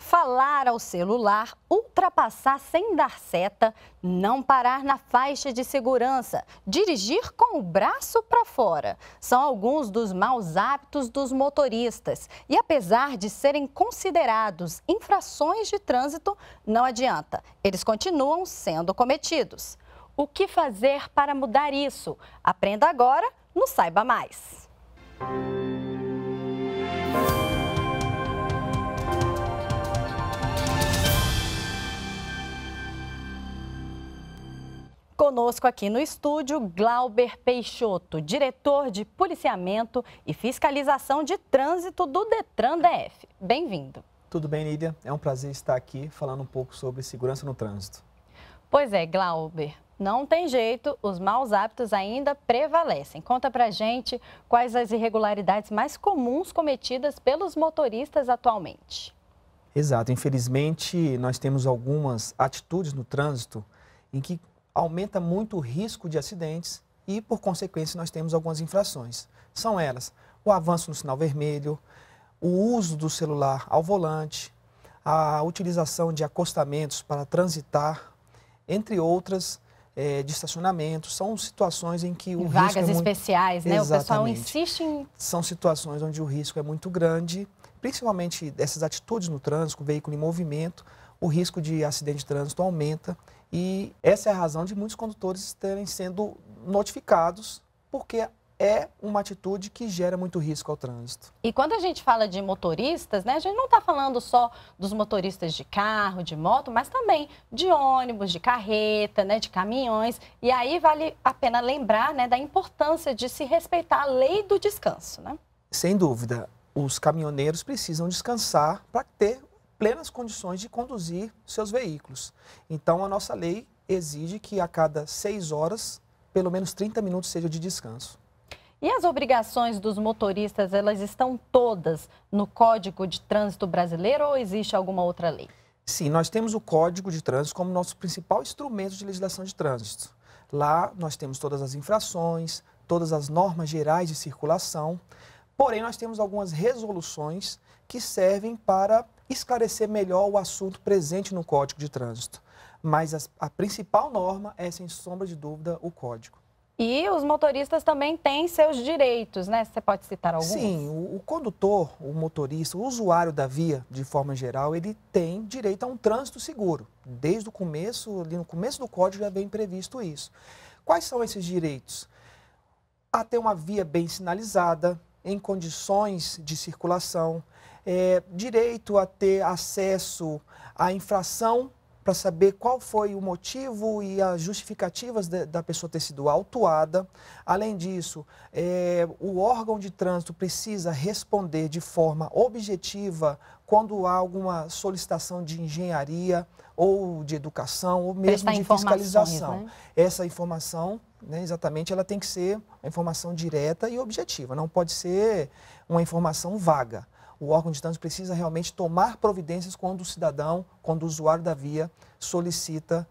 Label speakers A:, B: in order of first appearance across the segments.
A: falar ao celular, ultrapassar sem dar seta, não parar na faixa de segurança, dirigir com o braço para fora. São alguns dos maus hábitos dos motoristas. E apesar de serem considerados infrações de trânsito, não adianta, eles continuam sendo cometidos. O que fazer para mudar isso? Aprenda agora no Saiba Mais. Música Conosco aqui no estúdio, Glauber Peixoto, diretor de policiamento e fiscalização de trânsito do Detran DF. Bem-vindo.
B: Tudo bem, Nídia? É um prazer estar aqui falando um pouco sobre segurança no trânsito.
A: Pois é, Glauber. Não tem jeito, os maus hábitos ainda prevalecem. Conta pra gente quais as irregularidades mais comuns cometidas pelos motoristas atualmente.
B: Exato, infelizmente nós temos algumas atitudes no trânsito em que aumenta muito o risco de acidentes e, por consequência, nós temos algumas infrações. São elas o avanço no sinal vermelho, o uso do celular ao volante, a utilização de acostamentos para transitar, entre outras, é, de estacionamento. São situações em que o Vagas risco. Vagas é especiais, muito... né? Exatamente. O pessoal insiste em. São situações onde o risco é muito grande, principalmente dessas atitudes no trânsito, veículo em movimento, o risco de acidente de trânsito aumenta e essa é a razão de muitos condutores estarem sendo notificados, porque é uma atitude que gera muito risco ao trânsito.
A: E quando a gente fala de motoristas, né, a gente não está falando só dos motoristas de carro, de moto, mas também de ônibus, de carreta, né, de caminhões. E aí vale a pena lembrar né, da importância de se respeitar a lei do descanso. Né?
B: Sem dúvida, os caminhoneiros precisam descansar para ter plenas condições de conduzir seus veículos. Então, a nossa lei exige que a cada seis horas, pelo menos 30 minutos seja de descanso.
A: E as obrigações dos motoristas, elas estão todas no Código de Trânsito Brasileiro ou
B: existe alguma outra lei? Sim, nós temos o Código de Trânsito como nosso principal instrumento de legislação de trânsito. Lá nós temos todas as infrações, todas as normas gerais de circulação, porém nós temos algumas resoluções que servem para esclarecer melhor o assunto presente no Código de Trânsito. Mas a, a principal norma é, sem sombra de dúvida, o Código.
A: E os motoristas também têm seus direitos, né? Você pode citar alguns? Sim,
B: o, o, condutor, o motorista, o usuário da via, de forma geral, ele tem direito a um trânsito seguro. Desde o começo, ali no começo do código já vem previsto isso. Quais são esses direitos? A ter uma via bem sinalizada, em condições de circulação, é, direito a ter acesso à infração para saber qual foi o motivo e as justificativas de, da pessoa ter sido autuada. Além disso, é, o órgão de trânsito precisa responder de forma objetiva quando há alguma solicitação de engenharia ou de educação ou mesmo de fiscalização. Né? Essa informação, né, exatamente, ela tem que ser uma informação direta e objetiva, não pode ser uma informação vaga o órgão de trânsito precisa realmente tomar providências quando o cidadão, quando o usuário da via solicita,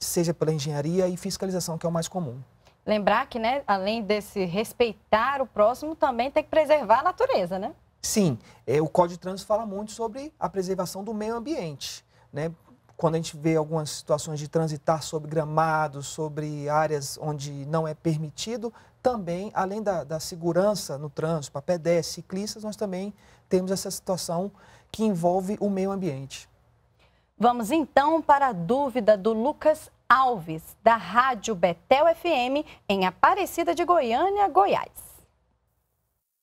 B: seja pela engenharia e fiscalização, que é o mais comum.
A: Lembrar que, né, além desse respeitar o próximo, também tem que preservar a natureza, né?
B: Sim, é, o Código de Trânsito fala muito sobre a preservação do meio ambiente, né? Quando a gente vê algumas situações de transitar sobre gramados, sobre áreas onde não é permitido, também, além da, da segurança no trânsito para pedestres, ciclistas, nós também temos essa situação que envolve o meio ambiente. Vamos então para a dúvida do Lucas Alves,
A: da Rádio Betel FM, em Aparecida de Goiânia, Goiás.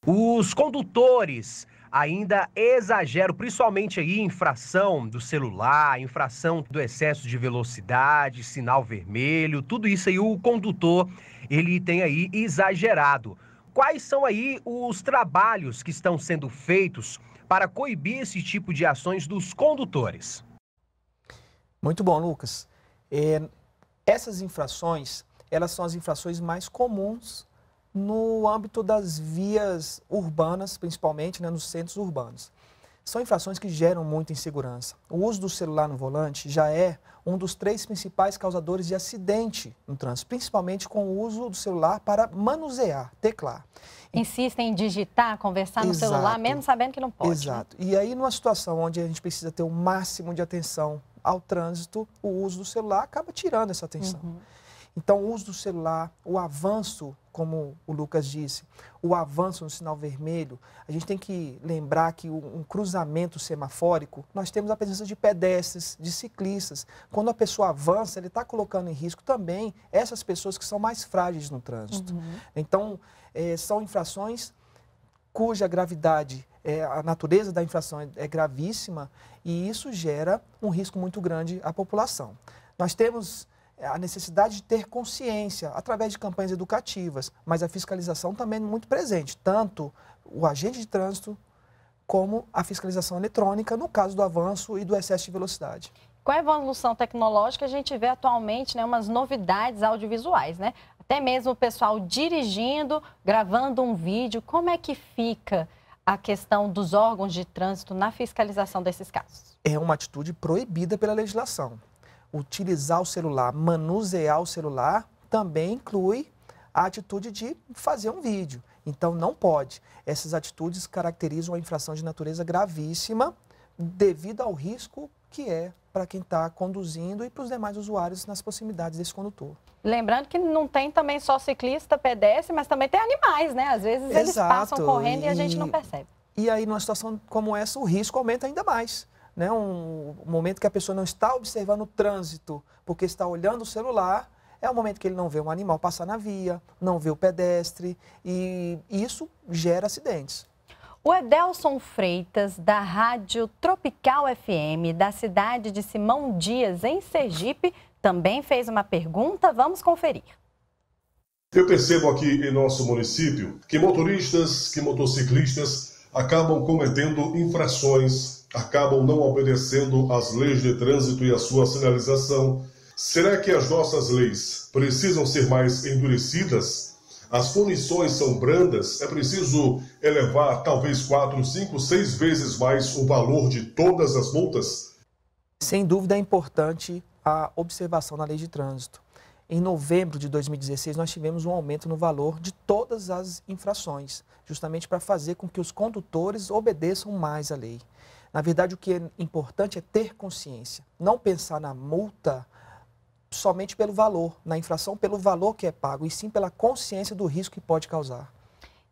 B: Os condutores ainda exagero, principalmente aí infração do celular, infração do excesso de velocidade, sinal vermelho, tudo isso aí o condutor ele tem aí exagerado. Quais são aí os trabalhos que estão sendo feitos para coibir esse tipo de ações dos condutores? Muito bom, Lucas. É, essas infrações, elas são as infrações mais comuns no âmbito das vias urbanas, principalmente né, nos centros urbanos. São infrações que geram muita insegurança. O uso do celular no volante já é um dos três principais causadores de acidente no trânsito, principalmente com o uso do celular para manusear, teclar. Insistem
A: em digitar, conversar no celular, mesmo sabendo que não pode. Né? Exato.
B: Né? E aí, numa situação onde a gente precisa ter o máximo de atenção ao trânsito, o uso do celular acaba tirando essa atenção. Uhum. Então, o uso do celular, o avanço, como o Lucas disse, o avanço no sinal vermelho, a gente tem que lembrar que um cruzamento semafórico, nós temos a presença de pedestres, de ciclistas. Quando a pessoa avança, ele está colocando em risco também essas pessoas que são mais frágeis no trânsito. Uhum. Então, é, são infrações cuja gravidade, é, a natureza da infração é, é gravíssima e isso gera um risco muito grande à população. Nós temos é a necessidade de ter consciência através de campanhas educativas, mas a fiscalização também é muito presente, tanto o agente de trânsito como a fiscalização eletrônica no caso do avanço e do excesso de velocidade.
A: Com a evolução tecnológica, a gente vê atualmente né, umas novidades audiovisuais, né? Até mesmo o pessoal dirigindo, gravando um vídeo. Como é que fica a questão dos órgãos de trânsito na fiscalização desses casos?
B: É uma atitude proibida pela legislação utilizar o celular, manusear o celular, também inclui a atitude de fazer um vídeo. Então, não pode. Essas atitudes caracterizam a infração de natureza gravíssima devido ao risco que é para quem está conduzindo e para os demais usuários nas proximidades desse condutor.
A: Lembrando que não tem também só ciclista, pedestre, mas também tem animais, né? Às vezes Exato. eles passam correndo e, e a gente não percebe.
B: E aí, numa situação como essa, o risco aumenta ainda mais né, um momento que a pessoa não está observando o trânsito, porque está olhando o celular, é o momento que ele não vê um animal passar na via, não vê o pedestre, e isso gera acidentes.
A: O Edelson Freitas, da Rádio Tropical FM, da cidade de Simão Dias, em Sergipe, também fez uma pergunta. Vamos conferir.
B: Eu percebo aqui em nosso município que motoristas, que motociclistas acabam cometendo infrações acabam não obedecendo às leis de trânsito e à sua sinalização. Será que as nossas leis precisam ser mais endurecidas? As punições são brandas? É preciso elevar talvez 4, 5, 6 vezes mais o valor de todas as multas? Sem dúvida é importante a observação na lei de trânsito. Em novembro de 2016, nós tivemos um aumento no valor de todas as infrações, justamente para fazer com que os condutores obedeçam mais à lei. Na verdade, o que é importante é ter consciência, não pensar na multa somente pelo valor, na infração, pelo valor que é pago, e sim pela consciência do risco que pode causar.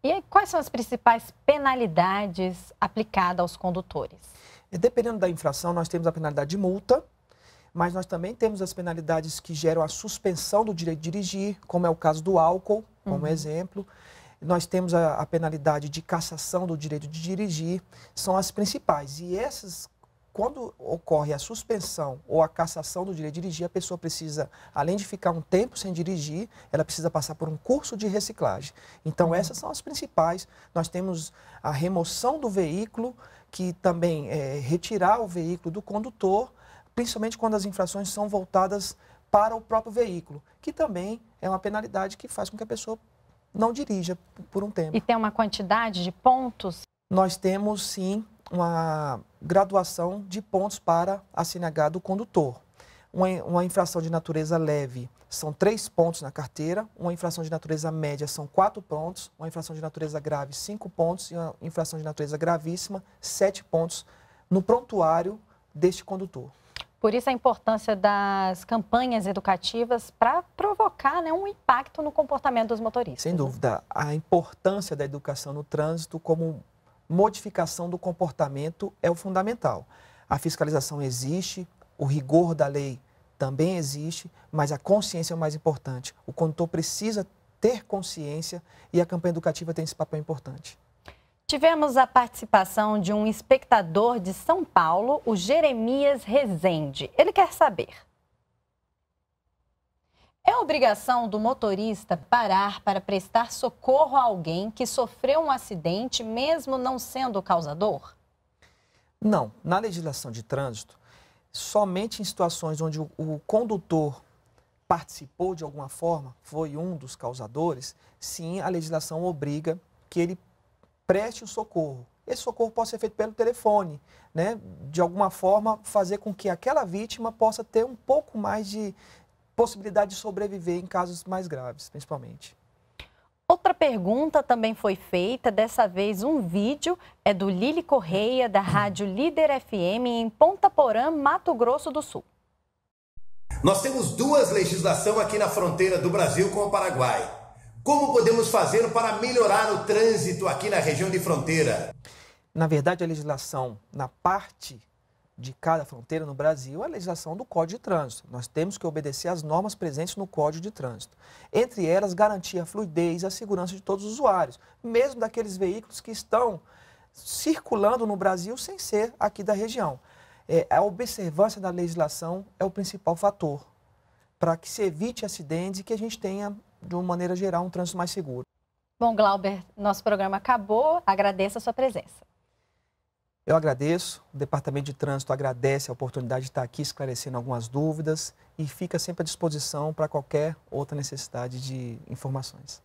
A: E quais são as principais penalidades aplicadas aos condutores?
B: É, dependendo da infração, nós temos a penalidade de multa, mas nós também temos as penalidades que geram a suspensão do direito de dirigir, como é o caso do álcool, como uhum. exemplo nós temos a, a penalidade de cassação do direito de dirigir, são as principais. E essas quando ocorre a suspensão ou a cassação do direito de dirigir, a pessoa precisa, além de ficar um tempo sem dirigir, ela precisa passar por um curso de reciclagem. Então, uhum. essas são as principais. Nós temos a remoção do veículo, que também é retirar o veículo do condutor, principalmente quando as infrações são voltadas para o próprio veículo, que também é uma penalidade que faz com que a pessoa não dirija por um tempo. E tem uma quantidade de pontos? Nós temos sim uma graduação de pontos para a CNH do condutor. Uma, uma infração de natureza leve são três pontos na carteira, uma infração de natureza média são quatro pontos, uma infração de natureza grave, cinco pontos, e uma infração de natureza gravíssima, sete pontos no prontuário deste condutor.
A: Por isso a importância das campanhas educativas para provocar né, um impacto no comportamento dos motoristas.
B: Sem dúvida, a importância da educação no trânsito como modificação do comportamento é o fundamental. A fiscalização existe, o rigor da lei também existe, mas a consciência é o mais importante. O condutor precisa ter consciência e a campanha educativa tem esse papel importante.
A: Tivemos a participação de um espectador de São Paulo, o Jeremias Rezende. Ele quer saber: É obrigação do motorista parar para prestar socorro a alguém que sofreu um acidente, mesmo não sendo o causador?
B: Não. Na legislação de trânsito, somente em situações onde o, o condutor participou de alguma forma, foi um dos causadores, sim, a legislação obriga que ele preste um socorro. Esse socorro pode ser feito pelo telefone, né? De alguma forma, fazer com que aquela vítima possa ter um pouco mais de possibilidade de sobreviver em casos mais graves, principalmente.
A: Outra pergunta também foi feita, dessa vez um vídeo, é do Lili Correia, da Rádio Líder FM, em Ponta Porã, Mato Grosso do Sul.
B: Nós temos duas legislações aqui na fronteira do Brasil com o Paraguai. Como podemos fazer para melhorar o trânsito aqui na região de fronteira? Na verdade, a legislação na parte de cada fronteira no Brasil é a legislação do Código de Trânsito. Nós temos que obedecer às normas presentes no Código de Trânsito. Entre elas, garantir a fluidez e a segurança de todos os usuários, mesmo daqueles veículos que estão circulando no Brasil sem ser aqui da região. É, a observância da legislação é o principal fator para que se evite acidentes e que a gente tenha de uma maneira geral, um trânsito mais seguro.
A: Bom, Glauber, nosso programa acabou. Agradeço a sua presença.
B: Eu agradeço, o Departamento de Trânsito agradece a oportunidade de estar aqui esclarecendo algumas dúvidas e fica sempre à disposição para qualquer outra necessidade de informações.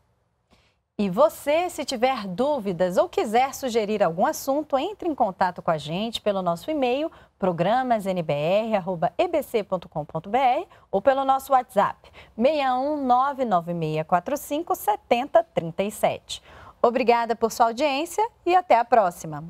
A: E você, se tiver dúvidas ou quiser sugerir algum assunto, entre em contato com a gente pelo nosso e-mail programasnbr.ebc.com.br ou pelo nosso WhatsApp 61996457037. Obrigada por sua audiência e até a próxima.